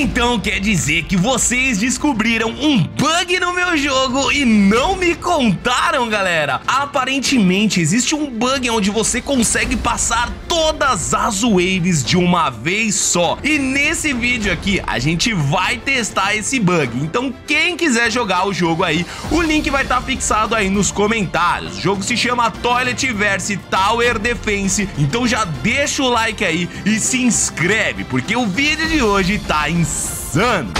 Então quer dizer que vocês descobriram um bug no meu jogo e não me contaram, galera. Aparentemente existe um bug onde você consegue passar todas as waves de uma vez só. E nesse vídeo aqui a gente vai testar esse bug. Então quem quiser jogar o jogo aí, o link vai estar tá fixado aí nos comentários. O jogo se chama Toilet Verse Tower Defense. Então já deixa o like aí e se inscreve, porque o vídeo de hoje tá em son.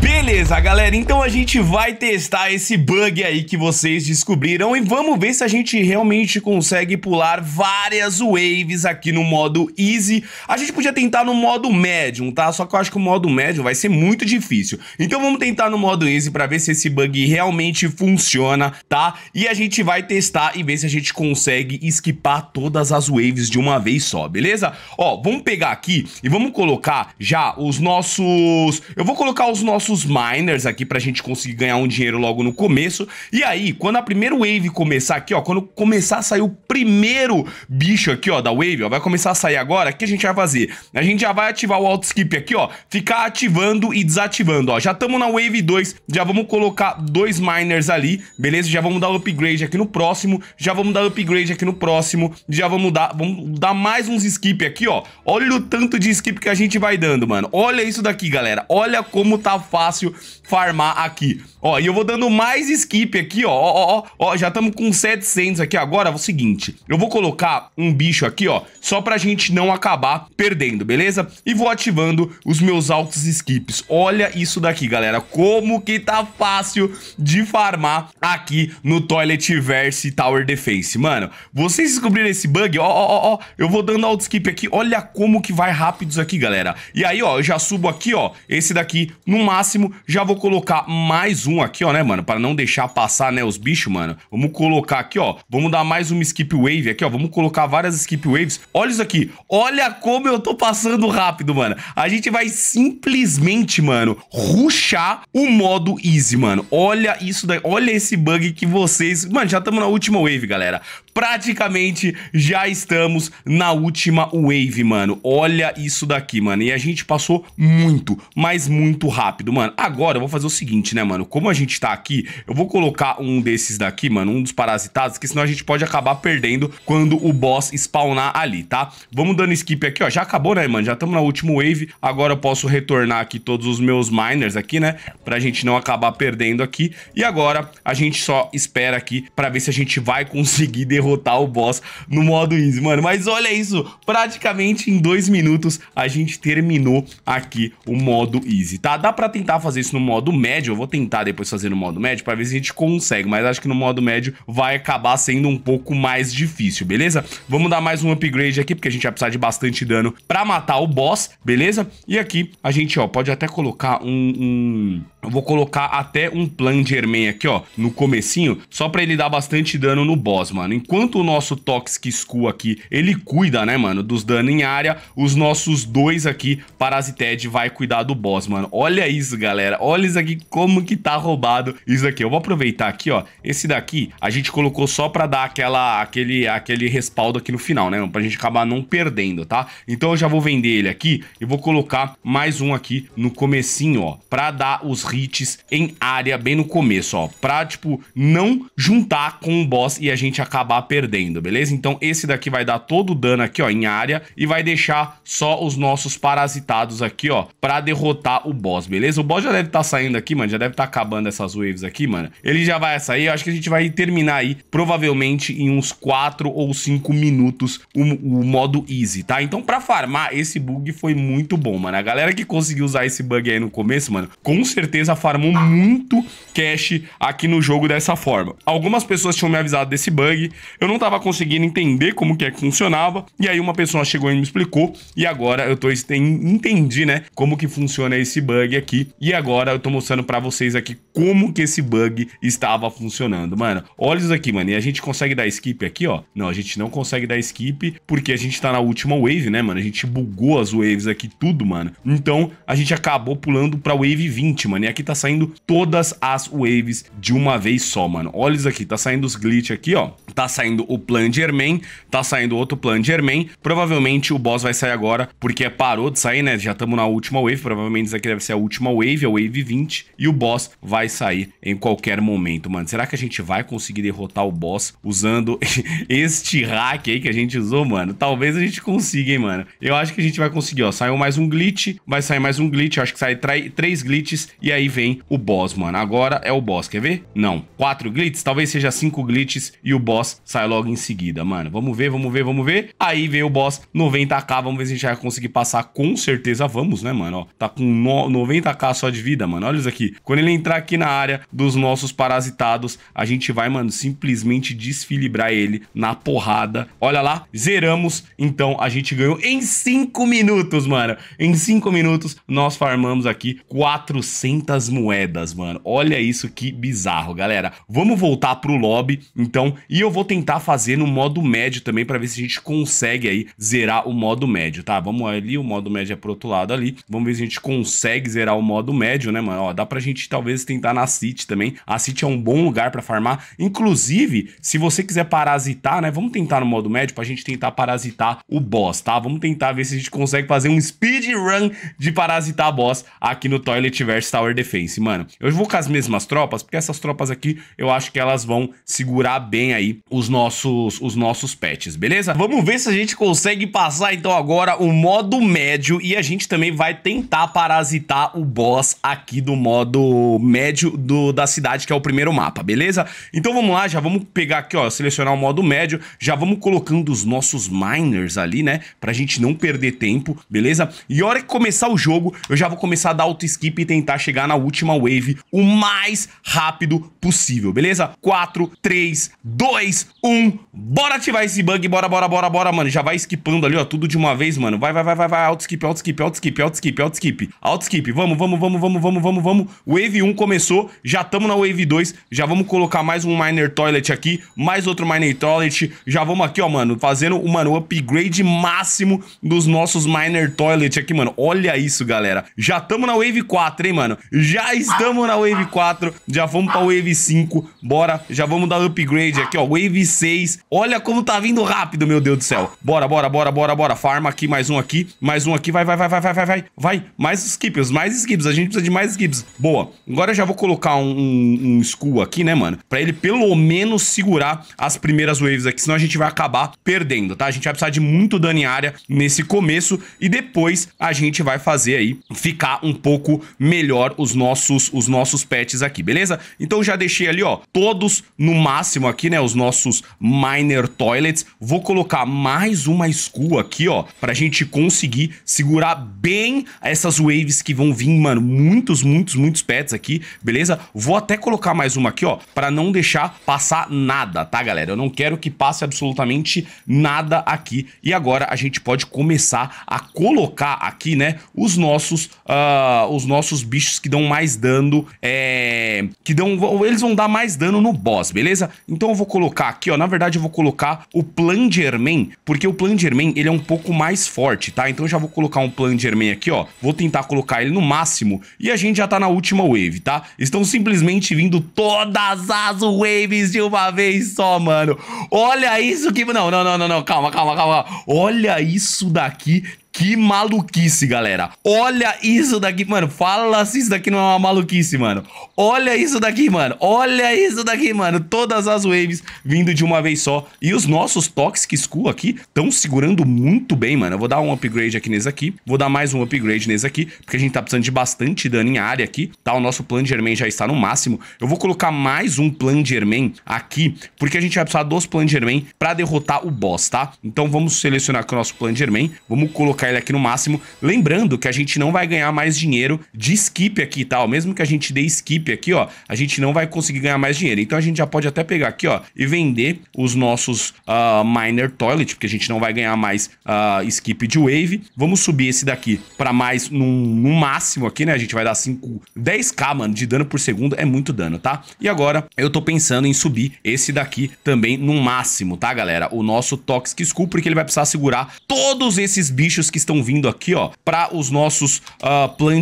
Beleza, galera, então a gente vai testar esse bug aí que vocês descobriram e vamos ver se a gente realmente consegue pular várias waves aqui no modo easy. A gente podia tentar no modo médium, tá? Só que eu acho que o modo médium vai ser muito difícil. Então vamos tentar no modo easy pra ver se esse bug realmente funciona, tá? E a gente vai testar e ver se a gente consegue esquipar todas as waves de uma vez só, beleza? Ó, vamos pegar aqui e vamos colocar já os nossos... Eu vou colocar os nossos nossos miners aqui pra gente conseguir ganhar um dinheiro logo no começo. E aí, quando a primeira wave começar aqui, ó, quando começar a sair o primeiro bicho aqui, ó, da wave, ó, vai começar a sair agora, o que a gente vai fazer? A gente já vai ativar o auto skip aqui, ó, ficar ativando e desativando, ó. Já estamos na wave 2, já vamos colocar dois miners ali, beleza? Já vamos dar upgrade aqui no próximo, já vamos dar upgrade aqui no próximo, já vamos dar, vamos dar mais uns skip aqui, ó. Olha o tanto de skip que a gente vai dando, mano. Olha isso daqui, galera. Olha como tá fácil fácil farmar aqui. Ó, e eu vou dando mais skip aqui, ó, ó, ó, ó já estamos com 700 aqui agora. É o seguinte, eu vou colocar um bicho aqui, ó, só pra gente não acabar perdendo, beleza? E vou ativando os meus altos skips. Olha isso daqui, galera, como que tá fácil de farmar aqui no Toilet Verse Tower Defense. Mano, vocês descobriram esse bug? Ó, ó, ó, ó, eu vou dando altos skip aqui, olha como que vai rápido isso aqui, galera. E aí, ó, eu já subo aqui, ó, esse daqui no máximo máximo. Já vou colocar mais um aqui, ó, né, mano? Para não deixar passar, né, os bichos, mano. Vamos colocar aqui, ó. Vamos dar mais uma skip wave aqui, ó. Vamos colocar várias skip waves. Olha isso aqui. Olha como eu tô passando rápido, mano. A gente vai simplesmente, mano, ruxar o modo easy, mano. Olha isso daí. Olha esse bug que vocês... Mano, já estamos na última wave, galera praticamente já estamos na última wave, mano. Olha isso daqui, mano. E a gente passou muito, mas muito rápido, mano. Agora eu vou fazer o seguinte, né, mano? Como a gente tá aqui, eu vou colocar um desses daqui, mano, um dos parasitados, que senão a gente pode acabar perdendo quando o boss spawnar ali, tá? Vamos dando skip aqui, ó. Já acabou, né, mano? Já estamos na última wave. Agora eu posso retornar aqui todos os meus miners aqui, né? Pra gente não acabar perdendo aqui. E agora a gente só espera aqui pra ver se a gente vai conseguir derrotar derrotar o boss no modo easy, mano. Mas olha isso, praticamente em dois minutos a gente terminou aqui o modo easy, tá? Dá pra tentar fazer isso no modo médio, eu vou tentar depois fazer no modo médio pra ver se a gente consegue, mas acho que no modo médio vai acabar sendo um pouco mais difícil, beleza? Vamos dar mais um upgrade aqui, porque a gente vai precisar de bastante dano pra matar o boss, beleza? E aqui a gente, ó, pode até colocar um... um... Eu vou colocar até um Plan de Germain aqui, ó, no comecinho, só pra ele dar bastante dano no boss, mano enquanto o nosso Toxic School aqui, ele cuida, né, mano, dos danos em área, os nossos dois aqui, Parasited, vai cuidar do boss, mano. Olha isso, galera. Olha isso aqui, como que tá roubado isso aqui. Eu vou aproveitar aqui, ó. Esse daqui, a gente colocou só pra dar aquela, aquele, aquele respaldo aqui no final, né, mano? Pra gente acabar não perdendo, tá? Então eu já vou vender ele aqui e vou colocar mais um aqui no comecinho, ó. Pra dar os hits em área bem no começo, ó. Pra, tipo, não juntar com o boss e a gente acabar perdendo, beleza? Então esse daqui vai dar todo o dano aqui, ó, em área e vai deixar só os nossos parasitados aqui, ó, pra derrotar o boss, beleza? O boss já deve estar tá saindo aqui, mano, já deve estar tá acabando essas waves aqui, mano. Ele já vai sair, eu acho que a gente vai terminar aí, provavelmente em uns 4 ou 5 minutos o, o modo easy, tá? Então pra farmar, esse bug foi muito bom, mano. A galera que conseguiu usar esse bug aí no começo, mano, com certeza farmou muito cash aqui no jogo dessa forma. Algumas pessoas tinham me avisado desse bug, eu não estava conseguindo entender como que é que funcionava. E aí uma pessoa chegou e me explicou. E agora eu tô entendi, né? Como que funciona esse bug aqui. E agora eu tô mostrando para vocês aqui como que esse bug estava funcionando. Mano, olha isso aqui, mano. E a gente consegue dar skip aqui, ó. Não, a gente não consegue dar skip porque a gente tá na última wave, né, mano? A gente bugou as waves aqui tudo, mano. Então, a gente acabou pulando pra wave 20, mano. E aqui tá saindo todas as waves de uma vez só, mano. Olha isso aqui, tá saindo os glitch aqui, ó. Tá saindo o Plan Hermen tá saindo outro Plan Hermen Provavelmente o boss vai sair agora, porque parou de sair, né? Já estamos na última wave, provavelmente isso aqui deve ser a última wave, a wave 20. E o boss vai sair em qualquer momento, mano. Será que a gente vai conseguir derrotar o boss usando este hack aí que a gente usou, mano? Talvez a gente consiga, hein, mano? Eu acho que a gente vai conseguir, ó. Saiu mais um glitch, vai sair mais um glitch. Eu acho que sai três glitches e aí vem o boss, mano. Agora é o boss, quer ver? Não. Quatro glitches? Talvez seja cinco glitches e o boss boss sai logo em seguida, mano. Vamos ver, vamos ver, vamos ver. Aí veio o boss 90k, vamos ver se a gente vai conseguir passar. Com certeza vamos, né, mano? Ó, tá com 90k só de vida, mano. Olha isso aqui. Quando ele entrar aqui na área dos nossos parasitados, a gente vai, mano, simplesmente desfilibrar ele na porrada. Olha lá, zeramos. Então a gente ganhou em 5 minutos, mano. Em 5 minutos nós farmamos aqui 400 moedas, mano. Olha isso que bizarro, galera. Vamos voltar pro lobby, então, e eu eu vou tentar fazer no modo médio também para ver se a gente consegue aí zerar o modo médio, tá? Vamos ali, o modo médio é pro outro lado ali. Vamos ver se a gente consegue zerar o modo médio, né, mano? Ó, dá pra gente talvez tentar na City também. A City é um bom lugar para farmar. Inclusive, se você quiser parasitar, né, vamos tentar no modo médio pra gente tentar parasitar o boss, tá? Vamos tentar ver se a gente consegue fazer um speedrun de parasitar boss aqui no Toilet versus Tower Defense, mano. Eu vou com as mesmas tropas, porque essas tropas aqui eu acho que elas vão segurar bem aí os nossos, os nossos pets, beleza? Vamos ver se a gente consegue passar então agora o modo médio e a gente também vai tentar parasitar o boss aqui do modo médio do, da cidade, que é o primeiro mapa, beleza? Então vamos lá, já vamos pegar aqui, ó, selecionar o modo médio, já vamos colocando os nossos miners ali, né? Pra gente não perder tempo, beleza? E a hora que começar o jogo, eu já vou começar a dar auto-skip e tentar chegar na última wave o mais rápido possível, beleza? 4, 3, 2... 3, 1. Bora ativar esse bug. Bora, bora, bora, bora, mano. Já vai skipando ali, ó. Tudo de uma vez, mano. Vai, vai, vai, vai, vai. Auto skip, auto skip, auto skip, auto skip, auto skip. Auto skip. Vamos, vamos, vamos, vamos, vamos, vamos, vamos. Wave 1 começou. Já tamo na Wave 2. Já vamos colocar mais um Miner Toilet aqui. Mais outro Miner Toilet. Já vamos aqui, ó, mano. Fazendo, mano, o upgrade máximo dos nossos Miner Toilet aqui, mano. Olha isso, galera. Já tamo na Wave 4, hein, mano. Já estamos na Wave 4. Já vamos pra Wave 5. Bora. Já vamos dar upgrade aqui, ó. Wave Wave 6. Olha como tá vindo rápido, meu Deus do céu. Bora, bora, bora, bora, bora. Farma aqui, mais um aqui, mais um aqui. Vai, vai, vai, vai, vai, vai, vai. Vai, mais skips, mais skips. A gente precisa de mais skips. Boa. Agora eu já vou colocar um, um, um school aqui, né, mano? Pra ele pelo menos segurar as primeiras waves aqui, senão a gente vai acabar perdendo, tá? A gente vai precisar de muito dano em área nesse começo e depois a gente vai fazer aí ficar um pouco melhor os nossos, os nossos pets aqui, beleza? Então já deixei ali, ó, todos no máximo aqui, né, os nossos nossos miner toilets. Vou colocar mais uma school aqui, ó, pra gente conseguir segurar bem essas waves que vão vir, mano, muitos, muitos, muitos pets aqui, beleza? Vou até colocar mais uma aqui, ó, pra não deixar passar nada, tá, galera? Eu não quero que passe absolutamente nada aqui. E agora a gente pode começar a colocar aqui, né, os nossos, uh, os nossos bichos que dão mais dano, é... que dão... eles vão dar mais dano no boss, beleza? Então eu vou colocar colocar aqui, ó. Na verdade, eu vou colocar o Plangerman, porque o Plangerman, ele é um pouco mais forte, tá? Então, já vou colocar um Plangerman aqui, ó. Vou tentar colocar ele no máximo e a gente já tá na última wave, tá? Estão simplesmente vindo todas as waves de uma vez só, mano. Olha isso que... Não, não, não, não, não. Calma, calma, calma. Olha isso daqui que maluquice, galera. Olha isso daqui, mano. Fala se assim, isso daqui não é uma maluquice, mano. Olha isso daqui, mano. Olha isso daqui, mano. Todas as waves vindo de uma vez só. E os nossos Toxic School aqui estão segurando muito bem, mano. Eu vou dar um upgrade aqui nesse aqui. Vou dar mais um upgrade nesse aqui. Porque a gente tá precisando de bastante dano em área aqui, tá? O nosso Plan de Germain já está no máximo. Eu vou colocar mais um Plan de Germain aqui. Porque a gente vai precisar dos Plan de Germain pra derrotar o boss, tá? Então vamos selecionar aqui o nosso Plan de Germain. Vamos colocar colocar ele aqui no máximo. Lembrando que a gente não vai ganhar mais dinheiro de skip aqui, tá? mesmo que a gente dê skip aqui, ó, a gente não vai conseguir ganhar mais dinheiro. Então a gente já pode até pegar aqui, ó, e vender os nossos uh, ah, Miner Toilet, porque a gente não vai ganhar mais uh, skip de Wave. Vamos subir esse daqui para mais no máximo aqui, né? A gente vai dar 5, 10k, mano, de dano por segundo. É muito dano, tá? E agora eu tô pensando em subir esse daqui também no máximo, tá, galera? O nosso Toxic School, porque ele vai precisar segurar todos esses bichos que estão vindo aqui, ó, para os nossos uh, Plan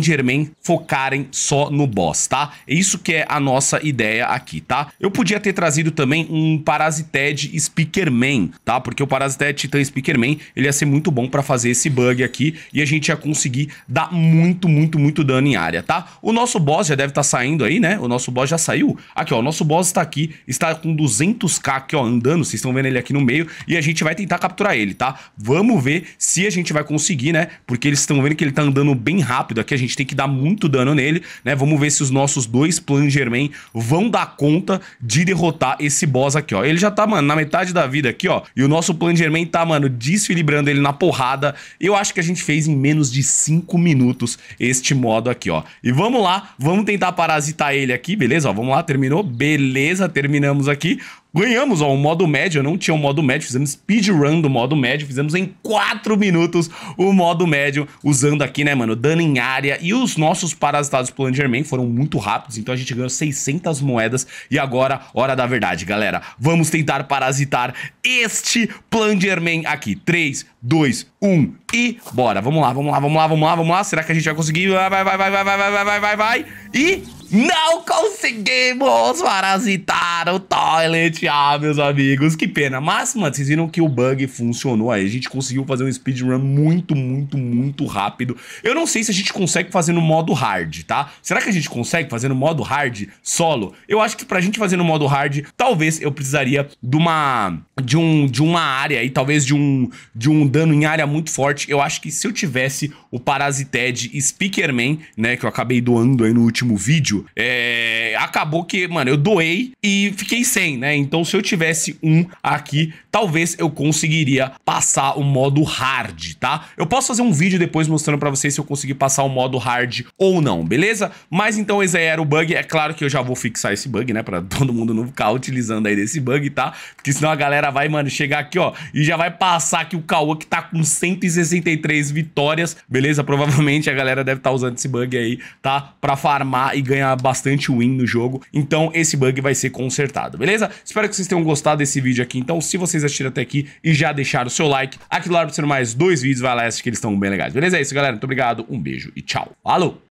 focarem só no boss, tá? É isso que é a nossa ideia aqui, tá? Eu podia ter trazido também um Parasited Speakerman, tá? Porque o Parasited Titan Speakerman, ele ia ser muito bom para fazer esse bug aqui e a gente ia conseguir dar muito, muito, muito dano em área, tá? O nosso boss já deve estar tá saindo aí, né? O nosso boss já saiu. Aqui, ó, o nosso boss está aqui, está com 200k aqui, ó, andando, vocês estão vendo ele aqui no meio e a gente vai tentar capturar ele, tá? Vamos ver se a gente vai conseguir conseguir, né? Porque eles estão vendo que ele tá andando bem rápido aqui, a gente tem que dar muito dano nele, né? Vamos ver se os nossos dois Plangerman vão dar conta de derrotar esse boss aqui, ó. Ele já tá, mano, na metade da vida aqui, ó. E o nosso Plangerman tá, mano, desfilibrando ele na porrada. Eu acho que a gente fez em menos de 5 minutos este modo aqui, ó. E vamos lá, vamos tentar parasitar ele aqui, beleza? Ó, vamos lá, terminou. Beleza, terminamos aqui. Ganhamos, ó, o modo médio, eu não tinha o modo médio, fizemos speedrun do modo médio, fizemos em 4 minutos o modo médio, usando aqui, né, mano, dano em área, e os nossos parasitados pelo foram muito rápidos, então a gente ganhou 600 moedas, e agora, hora da verdade, galera, vamos tentar parasitar este Plungerman aqui, 3, 2, 1 e bora, vamos lá, vamos lá, vamos lá, vamos lá, vamos lá, será que a gente vai conseguir, vai, vai, vai, vai, vai, vai, vai, vai, vai, e... Não conseguimos parasitar o Toilet Ah, meus amigos. Que pena. Mas, mano, vocês viram que o bug funcionou aí. A gente conseguiu fazer um speedrun muito, muito, muito rápido. Eu não sei se a gente consegue fazer no modo hard, tá? Será que a gente consegue fazer no modo hard solo? Eu acho que pra gente fazer no modo hard, talvez eu precisaria de uma... De, um, de uma área e talvez de um, de um dano em área muito forte. Eu acho que se eu tivesse o Parasited Speakerman, né, que eu acabei doando aí no último vídeo, é... acabou que, mano, eu doei e fiquei sem, né? Então, se eu tivesse um aqui, talvez eu conseguiria passar o modo hard, tá? Eu posso fazer um vídeo depois mostrando pra vocês se eu conseguir passar o modo hard ou não, beleza? Mas então esse aí era o bug, é claro que eu já vou fixar esse bug, né? Pra todo mundo não ficar utilizando aí desse bug, tá? Porque senão a galera vai, mano, chegar aqui, ó, e já vai passar aqui o Cauã que tá com 163 vitórias, beleza? Provavelmente a galera deve estar tá usando esse bug aí, tá? Pra farmar e ganhar bastante win no jogo. Então esse bug vai ser consertado, beleza? Espero que vocês tenham gostado desse vídeo aqui. Então se vocês vocês assistiram até aqui e já deixaram o seu like. Aqui do lado, sendo mais dois vídeos, vai lá assistir que eles estão bem legais. Beleza? É isso, galera. Muito obrigado, um beijo e tchau. Falou!